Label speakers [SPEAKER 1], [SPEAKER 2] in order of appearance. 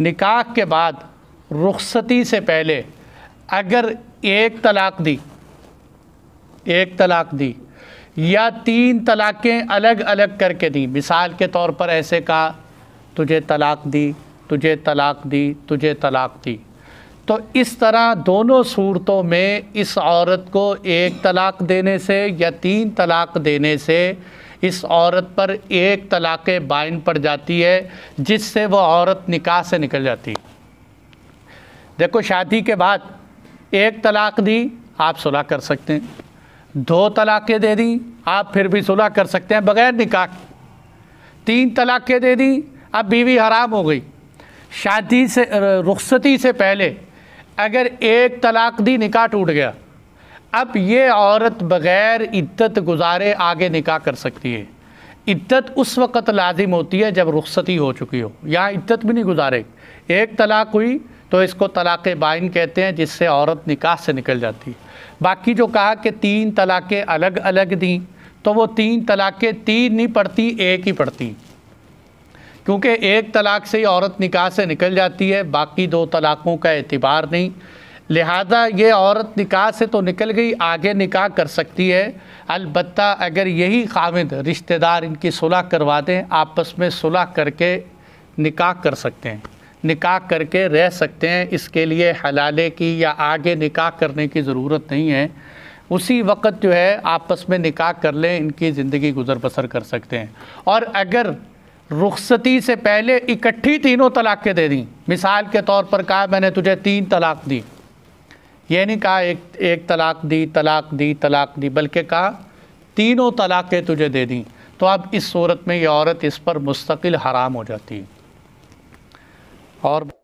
[SPEAKER 1] निकाह के बाद रुखसती से पहले अगर एक तलाक दी एक तलाक दी या तीन तलाक़ें अलग अलग करके दी मिसाल के तौर पर ऐसे कहा तुझे तलाक दी तुझे तलाक दी तुझे तलाक दी तो इस तरह दोनों सूरतों में इस औरत को एक तलाक देने से या तीन तलाक देने से इस औरत पर एक तलाक़ बाइन पड़ जाती है जिससे वह औरत निकाह से निकल जाती देखो शादी के बाद एक तलाक दी आप सुलह कर सकते हैं दो तलाक़ें दे दी आप फिर भी सुलह कर सकते हैं बग़ैर निकाह तीन तलाक़ें दे दी अब बीवी हराम हो गई शादी से रुखसती से पहले अगर एक तलाक दी निकाह टूट गया अब ये औरत बग़ैर इद्दत गुजारे आगे निकाह कर सकती है इद्दत उस वक़्त लाजिम होती है जब रुखसती हो चुकी हो यहाँ इद्दत भी नहीं गुजारे एक तलाक हुई तो इसको तलाक़ बाइन कहते हैं जिससे औरत निकाह से निकल जाती है बाकी जो कहा कि तीन तलाक़ें अलग अलग दी तो वो तीन तलाक़ें तीन नहीं पड़ती एक ही पड़ती क्योंकि एक तलाक से ही औरत निकाह से निकल जाती है बाकी दो तलाक़ों का एतबार नहीं लिहाजा ये औरत निकाह से तो निकल गई आगे निकाह कर सकती है अलबत् अगर यही कामिद रिश्तेदार इनकी सुलह करवा दें आपस में सुलह करके निकाह कर सकते हैं निकाह करके रह सकते हैं इसके लिए हलाले की या आगे निकाह करने की ज़रूरत नहीं है उसी वक्त जो है आपस में निकाह कर लें इनकी ज़िंदगी गुजर बसर कर सकते हैं और अगर रुखसती से पहले इकट्ठी तीनों तलाक़ें दे दी मिसाल के तौर पर कहा मैंने तुझे तीन तलाक़ दी ये नहीं कहा एक एक तलाक दी तलाक दी तलाक दी बल्कि कहा तीनों तलाक़ें तुझे दे दी तो अब इस सूरत में ये औरत इस पर मुस्तकिल हराम हो जाती और